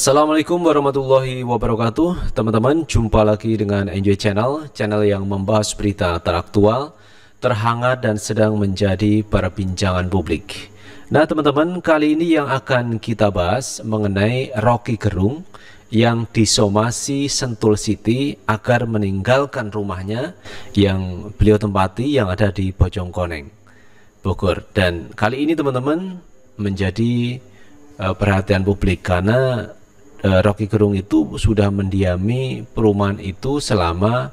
Assalamualaikum warahmatullahi wabarakatuh Teman-teman, jumpa lagi dengan Enjoy Channel Channel yang membahas berita teraktual, terhangat dan sedang menjadi perbincangan publik Nah teman-teman, kali ini yang akan kita bahas mengenai Rocky Gerung yang disomasi Sentul City agar meninggalkan rumahnya yang beliau tempati yang ada di Koneng Bogor. Dan kali ini teman-teman menjadi eh, perhatian publik karena uh, Rocky Gerung itu sudah mendiami perumahan itu selama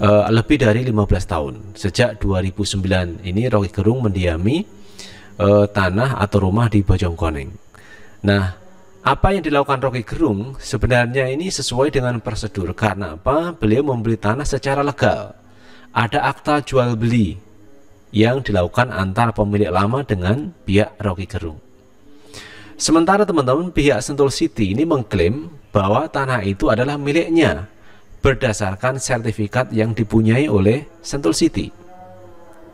uh, lebih dari 15 tahun. Sejak 2009 ini Rocky Gerung mendiami uh, tanah atau rumah di Bojongkoneng. Nah, apa yang dilakukan Rocky Gerung sebenarnya ini sesuai dengan prosedur karena apa? Beliau membeli tanah secara legal. Ada akta jual beli yang dilakukan antara pemilik lama dengan pihak Rocky Gerung. Sementara teman-teman pihak Sentul City ini mengklaim bahwa tanah itu adalah miliknya berdasarkan sertifikat yang dipunyai oleh Sentul City.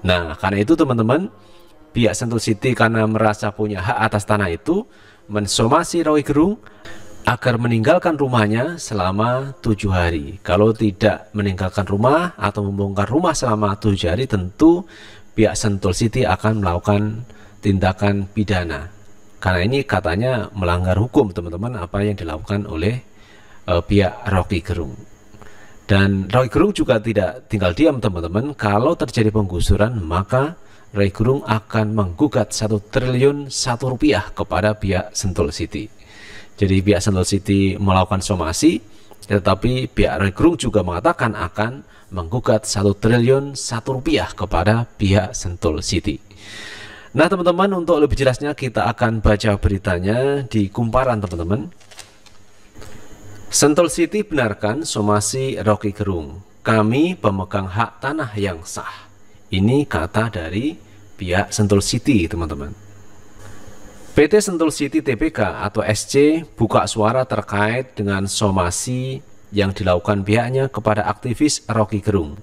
Nah, karena itu teman-teman, pihak Sentul City karena merasa punya hak atas tanah itu, mensomasi Rawi Gerung agar meninggalkan rumahnya selama tujuh hari. Kalau tidak meninggalkan rumah atau membongkar rumah selama tujuh hari, tentu pihak Sentul City akan melakukan tindakan pidana karena ini katanya melanggar hukum teman-teman apa yang dilakukan oleh uh, pihak Rocky Gerung. Dan Rocky Gerung juga tidak tinggal diam teman-teman. Kalau terjadi penggusuran maka Rocky Gerung akan menggugat satu triliun satu rupiah kepada pihak Sentul City. Jadi pihak Sentul City melakukan somasi, tetapi pihak Rocky Gerung juga mengatakan akan menggugat satu triliun satu rupiah kepada pihak Sentul City. Nah teman-teman untuk lebih jelasnya kita akan baca beritanya di kumparan teman-teman. Sentul City benarkan somasi Rocky Gerung. Kami pemegang hak tanah yang sah. Ini kata dari pihak Sentul City teman-teman. PT Sentul City TPK atau SC buka suara terkait dengan somasi yang dilakukan pihaknya kepada aktivis Rocky Gerung.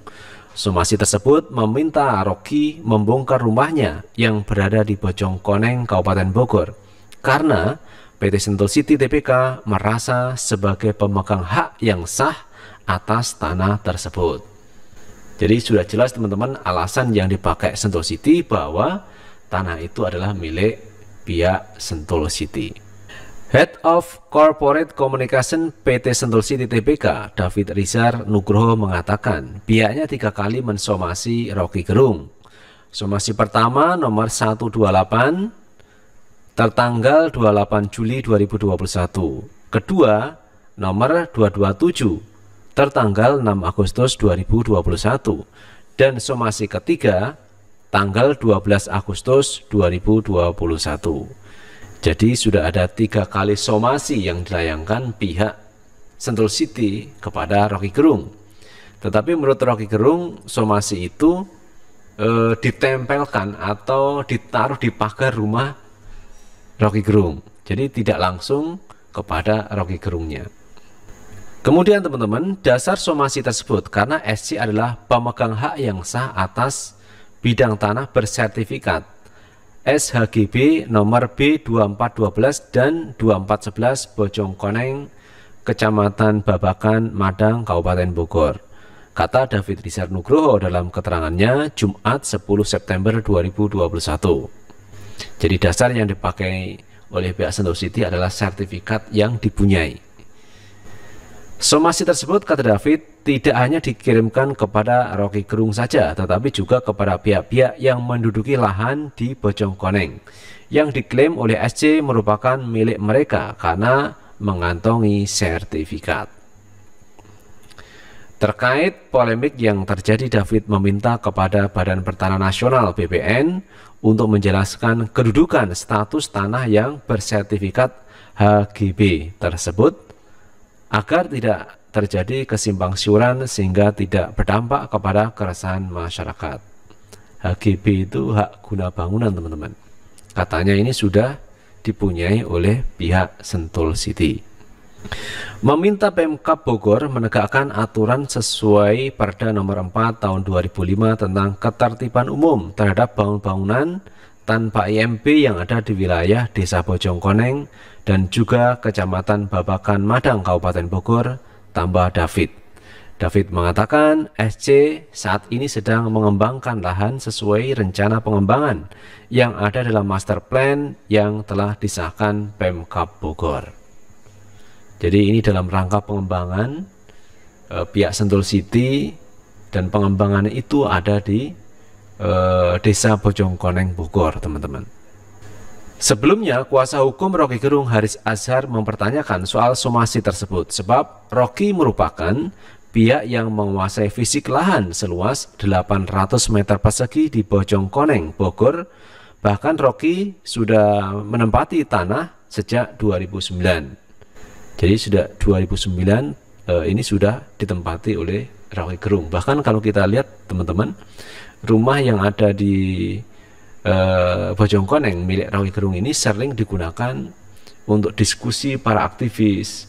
Somasi tersebut meminta Rocky membongkar rumahnya yang berada di Bojong Koneng, Kabupaten Bogor. Karena PT Sentul City TPK merasa sebagai pemegang hak yang sah atas tanah tersebut. Jadi sudah jelas teman-teman alasan yang dipakai Sentul City bahwa tanah itu adalah milik pihak Sentul City. Head of Corporate Communication PT Sentul City TBK, David Rizar Nugroho mengatakan pihaknya tiga kali mensomasi Rocky Gerung. Somasi pertama nomor 128 tertanggal 28 Juli 2021. Kedua, nomor 227 tertanggal 6 Agustus 2021. Dan somasi ketiga tanggal 12 Agustus 2021. Jadi sudah ada tiga kali somasi yang dilayangkan pihak Central City kepada Rocky Gerung. Tetapi menurut Rocky Gerung, somasi itu e, ditempelkan atau ditaruh di pagar rumah Rocky Gerung. Jadi tidak langsung kepada Rocky Gerungnya. Kemudian teman-teman, dasar somasi tersebut karena SC adalah pemegang hak yang sah atas bidang tanah bersertifikat SHGB nomor B2412 dan 2411 Bojongkoneng, Kecamatan Babakan, Madang, Kabupaten Bogor. Kata David Rizal Nugroho dalam keterangannya Jumat 10 September 2021. Jadi dasar yang dipakai oleh pihak Sentul City adalah sertifikat yang dipunyai. Somasi tersebut, kata David, tidak hanya dikirimkan kepada Rocky Gerung saja, tetapi juga kepada pihak-pihak yang menduduki lahan di Bojongkoneng, yang diklaim oleh SC merupakan milik mereka karena mengantongi sertifikat. Terkait polemik yang terjadi, David meminta kepada Badan Pertanahan Nasional (BPN) untuk menjelaskan kedudukan status tanah yang bersertifikat HGB tersebut agar tidak terjadi kesimpang siuran sehingga tidak berdampak kepada keresahan masyarakat. HGB itu hak guna bangunan teman-teman. Katanya ini sudah dipunyai oleh pihak Sentul City. Meminta PMK Bogor menegakkan aturan sesuai Perda nomor 4 tahun 2005 tentang ketertiban umum terhadap bangun-bangunan bangunan tanpa IMP yang ada di wilayah Desa Bojongkoneng dan juga Kecamatan Babakan Madang Kabupaten Bogor, tambah David. David mengatakan SC saat ini sedang mengembangkan lahan sesuai rencana pengembangan yang ada dalam master plan yang telah disahkan Pemkab Bogor. Jadi ini dalam rangka pengembangan eh, pihak Sentul City dan pengembangan itu ada di eh, Desa Bojongkoneng Bogor, teman-teman. Sebelumnya, kuasa hukum Rocky Gerung Haris Azhar mempertanyakan soal somasi tersebut sebab Rocky merupakan pihak yang menguasai fisik lahan seluas 800 meter persegi di Bojongkoneng, Bogor. Bahkan Rocky sudah menempati tanah sejak 2009. Jadi sudah 2009 eh, ini sudah ditempati oleh Rocky Gerung. Bahkan kalau kita lihat teman-teman, rumah yang ada di eh, Bojongkoneng milik Rawi Gerung ini sering digunakan untuk diskusi para aktivis,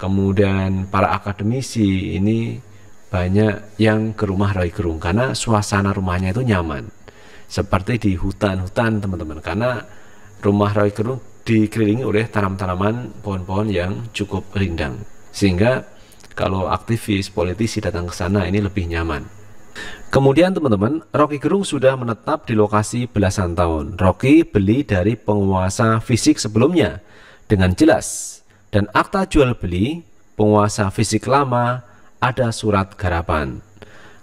kemudian para akademisi ini banyak yang ke rumah Rawi Gerung karena suasana rumahnya itu nyaman. Seperti di hutan-hutan teman-teman karena rumah Rawi Gerung dikelilingi oleh tanam-tanaman pohon-pohon yang cukup rindang sehingga kalau aktivis politisi datang ke sana ini lebih nyaman. Kemudian teman-teman, Rocky Gerung sudah menetap di lokasi belasan tahun. Rocky beli dari penguasa fisik sebelumnya dengan jelas. Dan akta jual beli penguasa fisik lama ada surat garapan.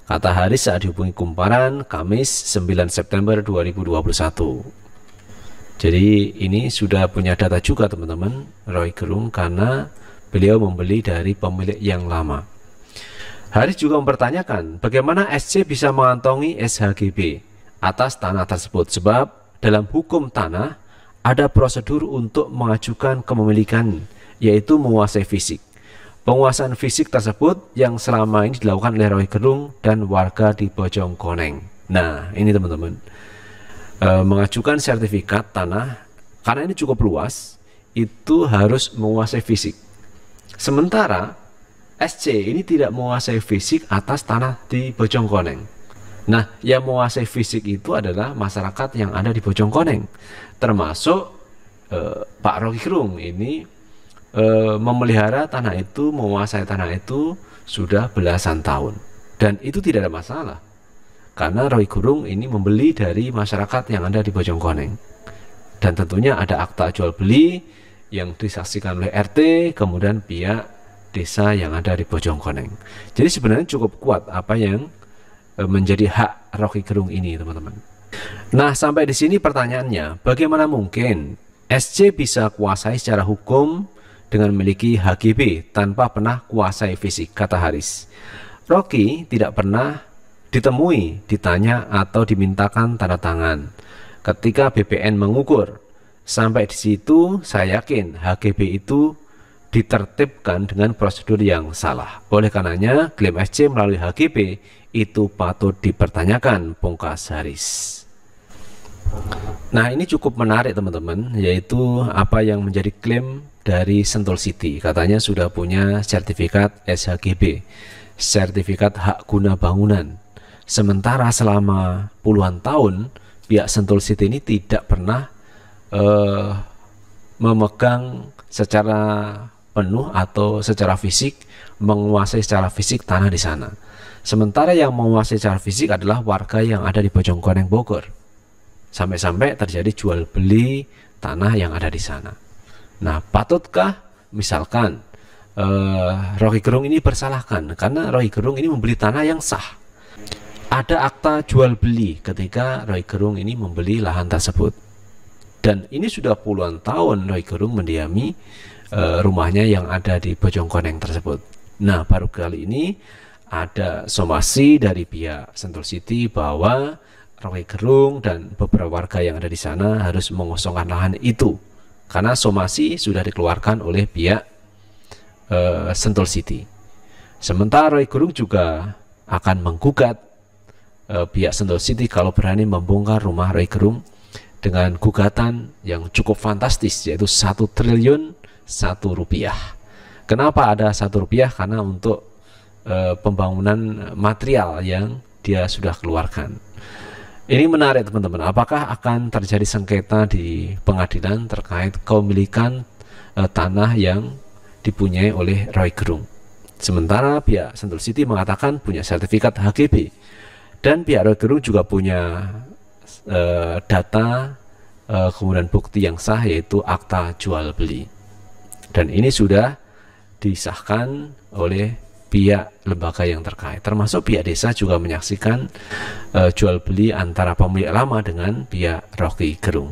Kata Haris saat dihubungi kumparan Kamis 9 September 2021. Jadi ini sudah punya data juga teman-teman Roy Gerung karena beliau membeli dari pemilik yang lama. Haris juga mempertanyakan bagaimana SC bisa mengantongi SHGB atas tanah tersebut sebab dalam hukum tanah ada prosedur untuk mengajukan kepemilikan yaitu menguasai fisik. Penguasaan fisik tersebut yang selama ini dilakukan oleh Roy Gerung dan warga di Bojong Koneng. Nah, ini teman-teman. E, mengajukan sertifikat tanah karena ini cukup luas, itu harus menguasai fisik. Sementara SC ini tidak menguasai fisik atas tanah di Bojongkoneng. Nah, yang menguasai fisik itu adalah masyarakat yang ada di Bojongkoneng, termasuk eh, Pak Rocky Krung ini eh, memelihara tanah itu, menguasai tanah itu sudah belasan tahun, dan itu tidak ada masalah karena Roy Gurung ini membeli dari masyarakat yang ada di Bojongkoneng, dan tentunya ada akta jual beli yang disaksikan oleh RT, kemudian pihak desa yang ada di Bojongkoneng. Jadi sebenarnya cukup kuat apa yang e, menjadi hak Rocky Gerung ini, teman-teman. Nah, sampai di sini pertanyaannya, bagaimana mungkin SC bisa kuasai secara hukum dengan memiliki HGB tanpa pernah kuasai fisik, kata Haris. Rocky tidak pernah ditemui, ditanya, atau dimintakan tanda tangan. Ketika BPN mengukur, sampai di situ saya yakin HGB itu ditertibkan dengan prosedur yang salah. Oleh karenanya, klaim SC melalui HGP itu patut dipertanyakan, pungkas Haris. Nah, ini cukup menarik teman-teman, yaitu apa yang menjadi klaim dari Sentul City. Katanya sudah punya sertifikat SHGB, sertifikat hak guna bangunan. Sementara selama puluhan tahun, pihak Sentul City ini tidak pernah uh, memegang secara penuh atau secara fisik menguasai secara fisik tanah di sana. Sementara yang menguasai secara fisik adalah warga yang ada di Bojongkoneng Bogor. Sampai-sampai terjadi jual beli tanah yang ada di sana. Nah, patutkah misalkan eh, Rohi Gerung ini bersalahkan karena Rohi Gerung ini membeli tanah yang sah. Ada akta jual beli ketika Rohi Gerung ini membeli lahan tersebut dan ini sudah puluhan tahun Roy Gerung mendiami uh, rumahnya yang ada di Bojongkoneng tersebut. Nah, baru kali ini ada somasi dari pihak Sentul City bahwa Roy Gerung dan beberapa warga yang ada di sana harus mengosongkan lahan itu karena somasi sudah dikeluarkan oleh pihak uh, eh, Sentul City. Sementara Roy Gerung juga akan menggugat uh, pihak Sentul City kalau berani membongkar rumah Roy Gerung dengan gugatan yang cukup fantastis yaitu satu triliun satu rupiah. Kenapa ada satu rupiah? Karena untuk e, pembangunan material yang dia sudah keluarkan. Ini menarik teman-teman. Apakah akan terjadi sengketa di pengadilan terkait kepemilikan e, tanah yang dipunyai oleh Roy Gerung? Sementara pihak Sentul City mengatakan punya sertifikat HGB dan pihak Roy Gerung juga punya e, data e, kemudian bukti yang sah yaitu akta jual beli. Dan ini sudah disahkan oleh pihak lembaga yang terkait, termasuk pihak desa juga menyaksikan e, jual beli antara pemilik lama dengan pihak Rocky Gerung.